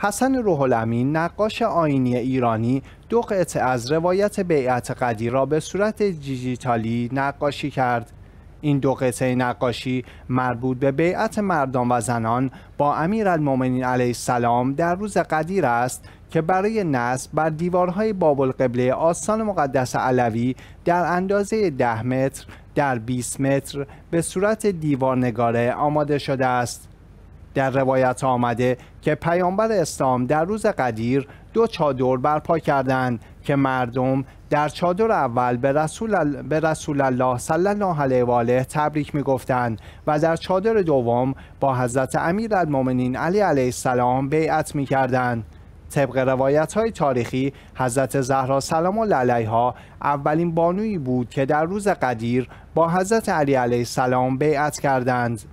حسن روح نقاش آینی ایرانی دو قطعه از روایت بیعت قدیر را به صورت دیجیتالی نقاشی کرد این دو قطعه نقاشی مربوط به بیعت مردان و زنان با امیرالمومنین علیه السلام در روز قدیر است که برای نصب بر دیوارهای بابل قبله آستان مقدس علوی در اندازه 10 متر در 20 متر به صورت دیوارنگاره آماده شده است در روایت آمده که پیامبر اسلام در روز قدیر دو چادر برپا کردند که مردم در چادر اول به رسول, به رسول الله صلی الله علیه و آله تبریک میگفتند و در چادر دوم با حضرت امیرالمؤمنین علی علیه السلام بیعت میکردند طبق روایت های تاریخی حضرت زهرا سلام الله علیها اولین بانویی بود که در روز قدیر با حضرت علی علیه السلام بیعت کردند